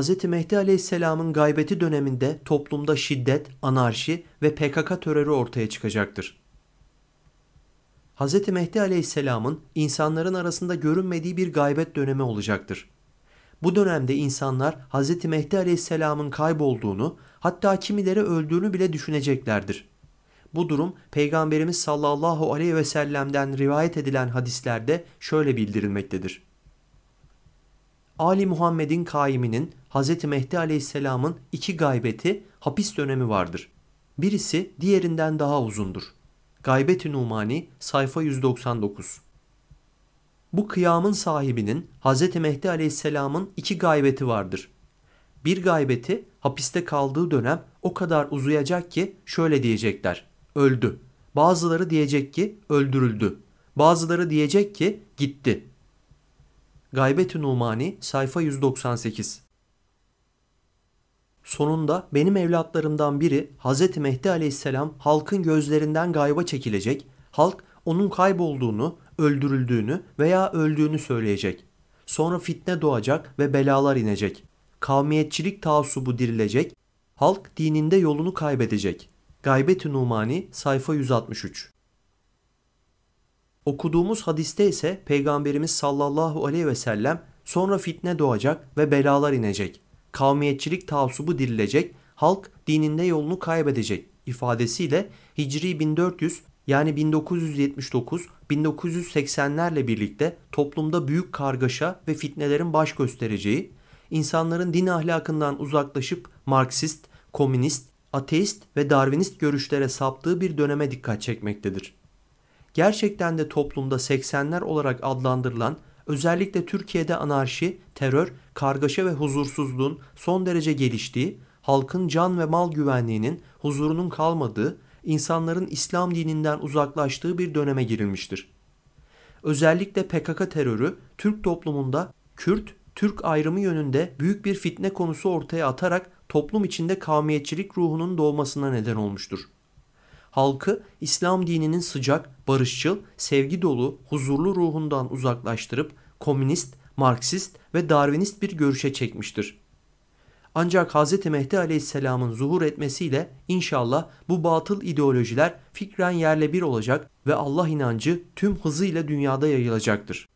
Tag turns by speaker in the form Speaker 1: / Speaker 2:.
Speaker 1: Hz. Mehdi Aleyhisselam'ın gaybeti döneminde toplumda şiddet, anarşi ve PKK terörü ortaya çıkacaktır. Hz. Mehdi Aleyhisselam'ın insanların arasında görünmediği bir gaybet dönemi olacaktır. Bu dönemde insanlar Hz. Mehdi Aleyhisselam'ın kaybolduğunu, hatta kimileri öldüğünü bile düşüneceklerdir. Bu durum Peygamberimiz sallallahu aleyhi ve sellem'den rivayet edilen hadislerde şöyle bildirilmektedir. Ali Muhammed'in kaiminin Hz. Mehdi Aleyhisselam'ın iki gaybeti hapis dönemi vardır. Birisi diğerinden daha uzundur. Gaybeti Numani sayfa 199 Bu kıyamın sahibinin Hz. Mehdi Aleyhisselam'ın iki gaybeti vardır. Bir gaybeti hapiste kaldığı dönem o kadar uzayacak ki şöyle diyecekler. Öldü. Bazıları diyecek ki öldürüldü. Bazıları diyecek ki gitti. Gaybet-i Numani sayfa 198 Sonunda benim evlatlarımdan biri Hz. Mehdi aleyhisselam halkın gözlerinden gayba çekilecek, halk onun kaybolduğunu, öldürüldüğünü veya öldüğünü söyleyecek. Sonra fitne doğacak ve belalar inecek. Kavmiyetçilik taassubu dirilecek, halk dininde yolunu kaybedecek. Gaybet-i Numani sayfa 163 Okuduğumuz hadiste ise Peygamberimiz sallallahu aleyhi ve sellem sonra fitne doğacak ve belalar inecek. Kavmiyetçilik taassubu dirilecek, halk dininde yolunu kaybedecek ifadesiyle Hicri 1400 yani 1979-1980'lerle birlikte toplumda büyük kargaşa ve fitnelerin baş göstereceği, insanların din ahlakından uzaklaşıp Marksist, komünist, ateist ve Darwinist görüşlere saptığı bir döneme dikkat çekmektedir gerçekten de toplumda 80'ler olarak adlandırılan özellikle Türkiye'de anarşi, terör, kargaşa ve huzursuzluğun son derece geliştiği, halkın can ve mal güvenliğinin huzurunun kalmadığı, insanların İslam dininden uzaklaştığı bir döneme girilmiştir. Özellikle PKK terörü Türk toplumunda Kürt, Türk ayrımı yönünde büyük bir fitne konusu ortaya atarak toplum içinde kavmiyetçilik ruhunun doğmasına neden olmuştur halkı İslam dininin sıcak, barışçıl, sevgi dolu, huzurlu ruhundan uzaklaştırıp komünist, Marksist ve Darwinist bir görüşe çekmiştir. Ancak Hz. Mehdi Aleyhisselam'ın zuhur etmesiyle inşallah bu batıl ideolojiler fikren yerle bir olacak ve Allah inancı tüm hızıyla dünyada yayılacaktır.